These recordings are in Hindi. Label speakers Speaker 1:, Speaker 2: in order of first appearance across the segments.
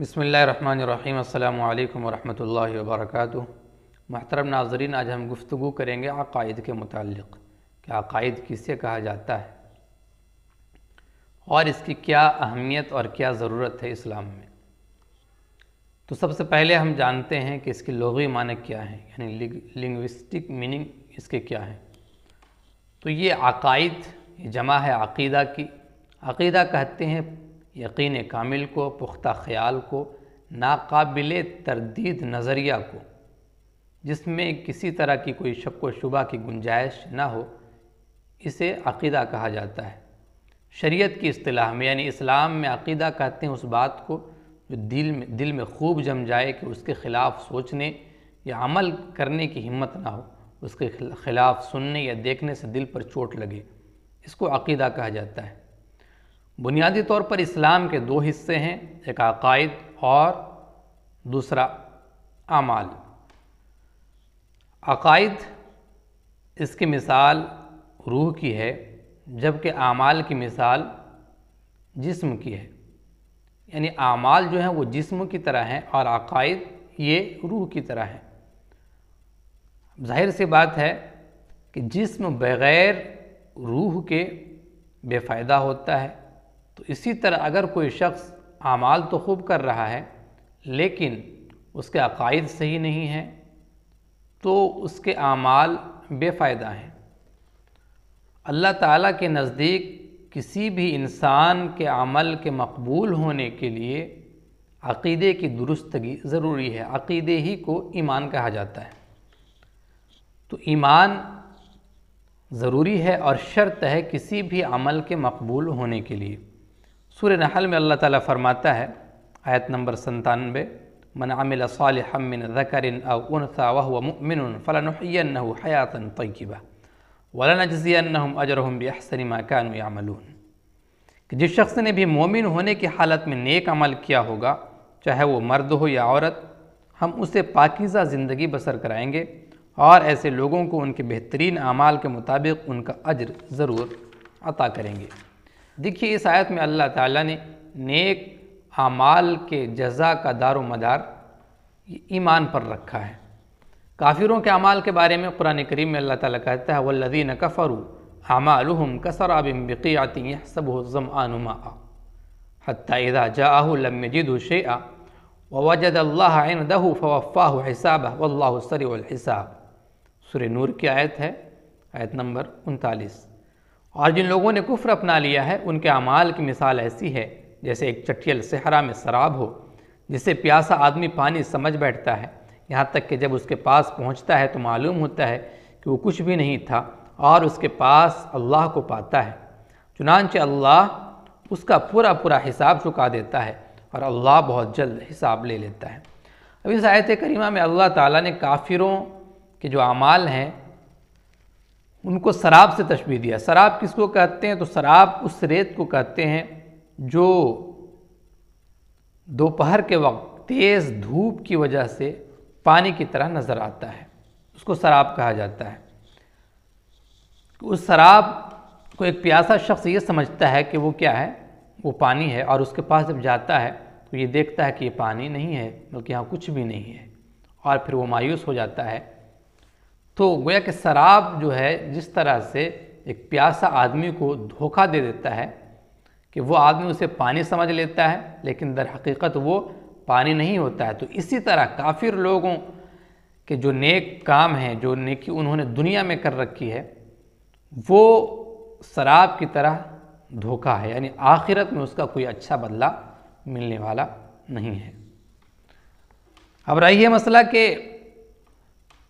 Speaker 1: बसमीम् अल्लाम वर्क महतरम नाजरीन आज हम गुफ्तु करेंगे अकायद के मतलब कि अकायद किसे कहा जाता है और इसकी क्या अहमियत और क्या ज़रूरत है इस्लाम में तो सबसे पहले हम जानते हैं कि इसके लोगी माने क्या हैं यानी लिंग्विस्टिक मीनिंग इसके क्या हैं तो ये अकायद जमा है अकीदा की अकीदा कहते हैं यकीन कामिल को पुख्ता ख्याल को नाकबिल तरदीद नज़रिया को जिसमें किसी तरह की कोई शक व शुबा की गुंजाइश ना हो इसे अकीदा कहा जाता है शरीयत की असलाह में यानी इस्लाम में अकीदा कहते हैं उस बात को जो दिल में दिल में खूब जम जाए कि उसके ख़िलाफ़ सोचने या अमल करने की हिम्मत ना हो उसके ख़िलाफ़ सुनने या देखने से दिल पर चोट लगे इसको अकीदा कहा जाता है बुनियादी तौर पर इस्लाम के दो हिस्से हैं एक अकायद और दूसरा आमाल अकायद इसकी मिसाल रूह की है जबकि आमाल की मिसाल जिस्म की है यानी आमाल जो हैं वो जिस्म की तरह हैं और अकायद ये रूह की तरह हैं जाहिर सी बात है कि जिस्म बग़ैर रूह के बेफ़ायदा होता है तो इसी तरह अगर कोई शख्स आमाल तो खूब कर रहा है लेकिन उसके अकायद सही नहीं हैं तो उसके आमाल बेफ़ायदा हैं अल्लाह ताला के नज़दीक किसी भी इंसान के अमल के मकबूल होने के लिए अकीदे की दुरुस्तगी ज़रूरी है अकीदे ही को ईमान कहा जाता है तो ईमान ज़रूरी है और शर्त है किसी भी अमल के मकबूल होने के लिए सूर्य नहल में अल्लाह ताला फरमाता है आयत नंबर संतानवे मन आमिल सालिमिन ज़करिन अनसा वह मिन फ़लन हयातन तयबा वलन अजज़ियम अजरहम बहसनी मकान कि जिस शख्स ने भी मोमिन होने की हालत में नेक अमल किया होगा चाहे वो मर्द हो या औरत हम उसे पाकिज़ा ज़िंदगी बसर कराएंगे और ऐसे लोगों को उनके बेहतरीन अमाल के मुताबिक उनका अजर ज़रूर अता करेंगे देखिए इस आयत में अल्लाह ताला ने नेक अमाल के जजा का दारो मदार ईमान पर रखा है काफिरों के अमाल के बारे में कुरान करीम में अल्लाह ताला कहता है वल्लदीन कफ़रू अमालहम कसराबिम बक़ियाती सब जम आनुमा हत्ता जाहू लम जिद शे वजद अल्लाह फ़वफ़ा हिसाब वल्लासरी हिसाब सुर नूर की आयत है आयत नंबर उनतालीस और जिन लोगों ने कुफ्र अपना लिया है उनके अमाल की मिसाल ऐसी है जैसे एक चटियल सहरा में शराब हो जिससे प्यासा आदमी पानी समझ बैठता है यहाँ तक कि जब उसके पास पहुँचता है तो मालूम होता है कि वो कुछ भी नहीं था और उसके पास अल्लाह को पाता है चुनानच अल्लाह उसका पूरा पूरा हिसाब चुका देता है और अल्लाह बहुत जल्द हिसाब ले लेता है अभी इस आयत करीमा में अल्लाह ताला ने काफिरों के जो अमाल हैं उनको शराब से तशबी दिया शराब किसको कहते हैं तो शराब उस रेत को कहते हैं जो दोपहर के वक्त तेज़ धूप की वजह से पानी की तरह नज़र आता है उसको शराब कहा जाता है उस शराब को एक प्यासा शख्स ये समझता है कि वो क्या है वो पानी है और उसके पास जब जाता है तो ये देखता है कि ये पानी नहीं है बल्कि यहाँ कुछ भी नहीं है और फिर वो मायूस हो जाता है तो गोया कि शराब जो है जिस तरह से एक प्यासा आदमी को धोखा दे देता है कि वो आदमी उसे पानी समझ लेता है लेकिन दर हकीकत वो पानी नहीं होता है तो इसी तरह काफिर लोगों के जो नेक काम हैं जो नेकी उन्होंने दुनिया में कर रखी है वो शराब की तरह धोखा है यानी आखिरत में उसका कोई अच्छा बदला मिलने वाला नहीं है अब रही है मसला कि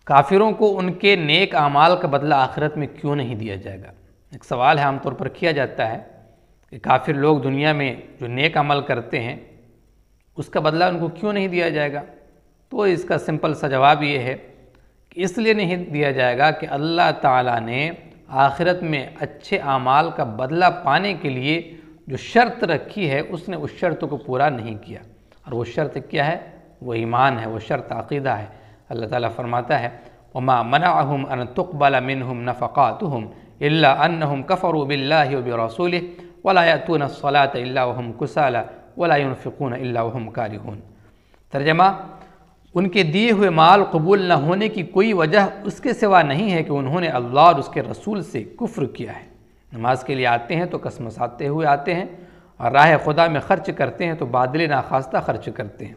Speaker 1: काफिरों को उनके नेक अमाल का बदला आखिरत में क्यों नहीं दिया जाएगा एक सवाल है आमतौर पर किया जाता है कि काफिर लोग दुनिया में जो नेक अमल करते हैं उसका बदला उनको क्यों नहीं दिया जाएगा तो इसका सिंपल सा जवाब ये है कि इसलिए नहीं दिया जाएगा कि अल्लाह ताला ने आखिरत में अच्छे अमाल का बदला पाने के लिए जो शर्त रखी है उसने उस शर्त को पूरा नहीं किया और वो शर्त क्या है वो ईमान है वो शर्त अकीदा है अल्लाह ताला फरमाता है उमा मनाहम अन तुकबल मिनहम नफ़ातहम अनहम कफ़र बिल्लाबरसूल वलायतून सलात हम कुसाला वलाफ़िकून हम कारिहून तर्जमा उनके दिए हुए माल कबूल न होने की कोई वजह उसके सिवा नहीं है कि उन्होंने अल्लाह और उसके रसूल से कुफ्र किया है नमाज के लिए आते हैं तो कसम साते हुए आते हैं और राह खुदा में खर्च करते हैं तो बादल नाखास्ता खर्च करते हैं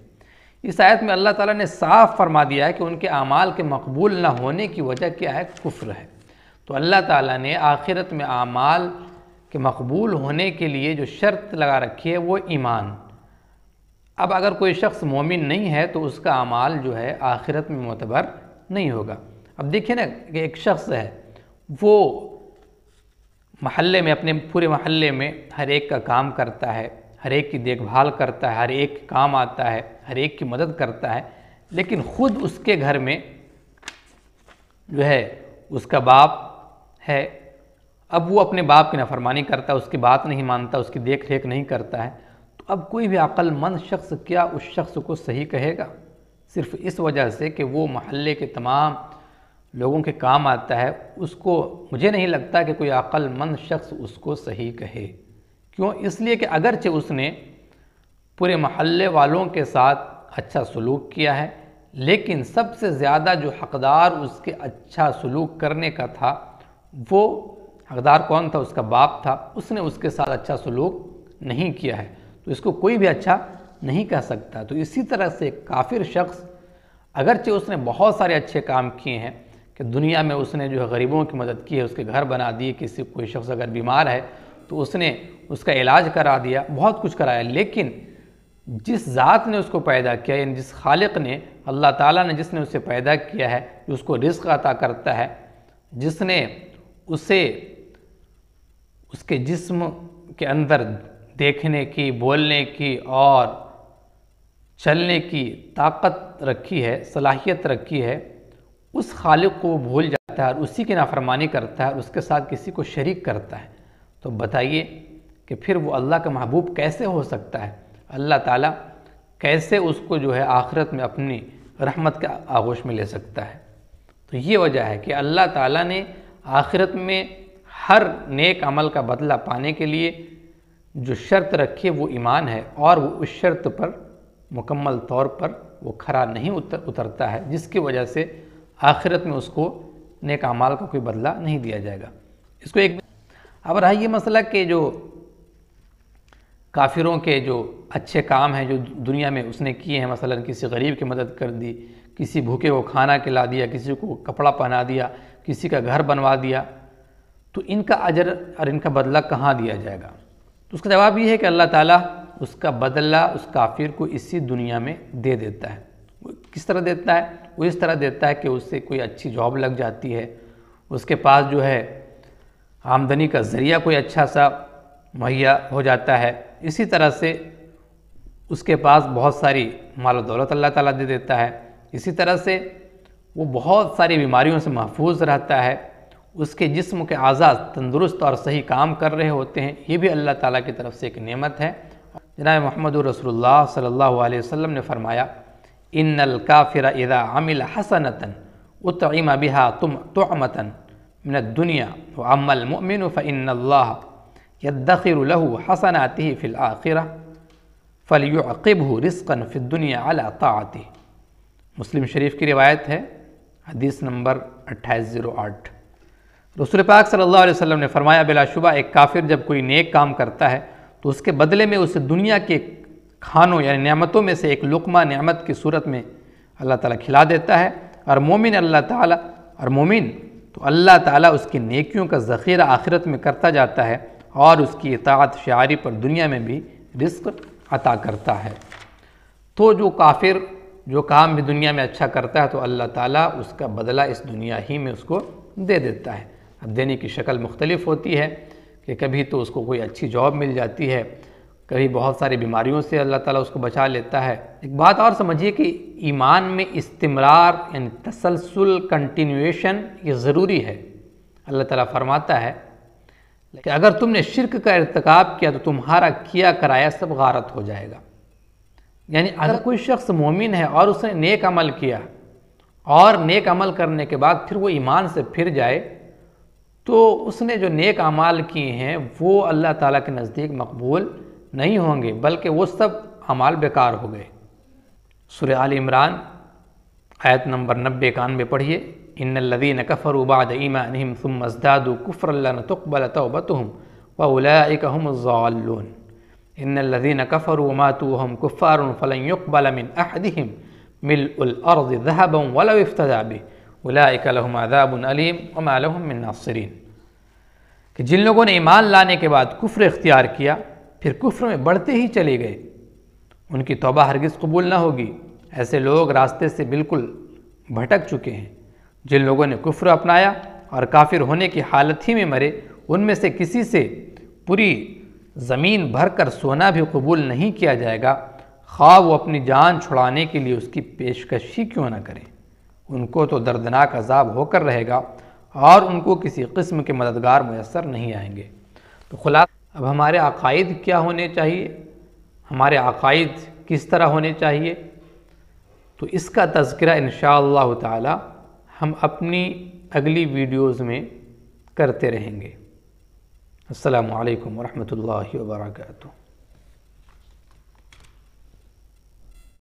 Speaker 1: इस आयत में अल्लाह ताला ने साफ फरमा दिया है कि उनके अमाल के मकबूल ना होने की वजह क्या है कुफ्र है तो अल्लाह ताला ने आखिरत में अमाल के मकबूल होने के लिए जो शर्त लगा रखी है वो ईमान अब अगर कोई शख्स मोमिन नहीं है तो उसका अमाल जो है आखिरत में मोतबर नहीं होगा अब देखिए ना कि एक शख्स है वो महल्ले में अपने पूरे महल्ले में हर एक का काम करता है हर एक की देखभाल करता है हर एक काम आता है हर एक की मदद करता है लेकिन खुद उसके घर में जो है उसका बाप है अब वो अपने बाप की नाफरमानी करता है उसकी बात नहीं मानता उसकी देख रेख नहीं करता है तो अब कोई भी अक्लमंद शख्स क्या उस शख्स को सही कहेगा सिर्फ इस वजह से कि वो महल्ले के तमाम लोगों के काम आता है उसको मुझे नहीं लगता कि कोई अक्लमंद शख्स उसको सही कहे क्यों इसलिए कि अगरचे उसने पूरे महल्ले वालों के साथ अच्छा सलूक किया है लेकिन सबसे ज़्यादा जो हकदार उसके अच्छा सलूक करने का था वो हकदार कौन था उसका बाप था उसने उसके साथ अच्छा सलूक नहीं किया है तो इसको कोई भी अच्छा नहीं कह सकता तो इसी तरह से काफिर शख्स अगरचे उसने बहुत सारे अच्छे काम किए हैं कि दुनिया में उसने जो है गरीबों की मदद की है उसके घर बना दिए किसी कोई शख्स अगर बीमार है तो उसने उसका इलाज करा दिया बहुत कुछ कराया लेकिन जिस ज़ात ने उसको पैदा किया यानी जिस खालिक ने अल्लाह ताला ने जिसने उसे पैदा किया है जो उसको रिस्क अता करता है जिसने उसे उसके जिस्म के अंदर देखने की बोलने की और चलने की ताकत रखी है सलाहियत रखी है उस खालिक को भूल जाता है और उसी की नाफरमानी करता है और उसके साथ किसी को शरीक करता है तो बताइए कि फिर वो अल्लाह का महबूब कैसे हो सकता है अल्लाह ताला कैसे उसको जो है आखिरत में अपनी रहमत के आगोश में ले सकता है तो ये वजह है कि अल्लाह ताला ने आखिरत में हर नेक अमल का बदला पाने के लिए जो शर्त रखी है वो ईमान है और वो उस शर्त पर मुकम्मल तौर पर वो खरा नहीं उतर उतरता है जिसकी वजह से आखिरत में उसको नेक अमाल का कोई बदला नहीं दिया जाएगा इसको एक अब रहा ये मसला कि जो काफिरों के जो अच्छे काम हैं जो दुनिया में उसने किए हैं मसलन किसी गरीब की मदद कर दी किसी भूखे को खाना खिला दिया किसी को कपड़ा पहना दिया किसी का घर बनवा दिया तो इनका अजर और इनका बदला कहाँ दिया जाएगा तो उसका जवाब ये है कि अल्लाह ताला उसका बदला उस काफिर को इसी दुनिया में दे देता है किस तरह देता है वो इस तरह देता है कि उससे कोई अच्छी जॉब लग जाती है उसके पास जो है आमदनी का ज़रिया कोई अच्छा सा मुहैया हो जाता है इसी तरह से उसके पास बहुत सारी माल दौलत अल्लाह ताला दे देता है इसी तरह से वो बहुत सारी बीमारियों से महफूज रहता है उसके जिस्म के आज़ाद तंदुरुस्त और सही काम कर रहे होते हैं ये भी अल्लाह ताला की तरफ से एक नेमत है जनाब मोहम्मद रसोल्ला सल्ला वसम ने फरमाया इन काफिर इदा आमिल हसनता उतम बिहा तुम तो तोमतन मिन दुनिया व अमल मिन फ़िन यदखिर लहू हसनाती फ़िल आखिर फ़लियब रिस्कन फ़िल दुनिया अला ताती मुस्लिम शरीफ की रिवायत है हदीस नंबर अट्ठाईस ज़ीरो आठ रसूल पाक सल्लल्लाहु अलैहि वसल्लम ने फरमाया बिलाशुबा एक काफिर जब कोई नेक काम करता है तो उसके बदले में उसे दुनिया के खानों यानी नियामतों में से एक लुकमा नियामत की सूरत में अल्लाह ताला खिला देता है और मोमिन अल्लाह ताला और मोमिन तो अल्लाह ताला उसकी नेकियों का ज़ख़ीरा आखिरत में करता जाता है और उसकी इतात शारी पर दुनिया में भी रिस्क अता करता है तो जो काफिर जो काम भी दुनिया में अच्छा करता है तो अल्लाह ताला उसका बदला इस दुनिया ही में उसको दे देता है अब देने की शक्ल मुख्तलिफ होती है कि कभी तो उसको कोई अच्छी जॉब मिल जाती है कभी बहुत सारी बीमारियों से अल्लाह ताला उसको बचा लेता है एक बात और समझिए कि ईमान में इस्तमरार यानी तसलसल कंटिन्यूएशन ये ज़रूरी है अल्लाह ताला फरमाता है कि अगर तुमने शिरक का इरतकब किया तो तुम्हारा किया कराया सब गारत हो जाएगा यानी अगर कोई शख्स मोमिन है और उसने नेक अमल किया और नेक अमल करने के बाद फिर वो ईमान से फिर जाए तो उसने जो नेक अमाल किए हैं वो अल्लाह ताला के नज़दीक मकबूल नहीं होंगे बल्कि वो सब अमाल बेकार हो गए सुर आल इमरान आयत नंबर नब्बे इक्यानवे पढ़िए इन लदी कफ़र उबाद ईमान मजदादु कुफ़रल्ला तुकबल तोबतम व उलाकमज़ालून इन लदी कफ़र उमातु हम कुफ़ार फ़लयुकबल मिन अहदहिम मिल उलअर्द जहबम वलफ्तजाबी उलाकलहमादाबुलम वमालहम मिन नासरीन कि जिन लोगों ने ईमान लाने के बाद कुफ़्र इख्तियार किया फिर कुफ्र में बढ़ते ही चले गए उनकी तोबा हरगिज़ कबूल ना होगी ऐसे लोग रास्ते से बिल्कुल भटक चुके हैं जिन लोगों ने कुफ्र अपनाया और काफिर होने की हालत ही में मरे उनमें से किसी से पूरी ज़मीन भर कर सोना भी कबूल नहीं किया जाएगा ख़्वाब वो अपनी जान छुड़ाने के लिए उसकी पेशकशी क्यों ना करें उनको तो दर्दनाक अजाब होकर रहेगा और उनको किसी किस्म के मददगार मैसर नहीं आएंगे तो खुला अब हमारे अकायद क्या होने चाहिए हमारे अकायद किस तरह होने चाहिए तो इसका तस्करा इन ताला हम अपनी अगली वीडियोस में करते रहेंगे असलकम वरहमल वर्का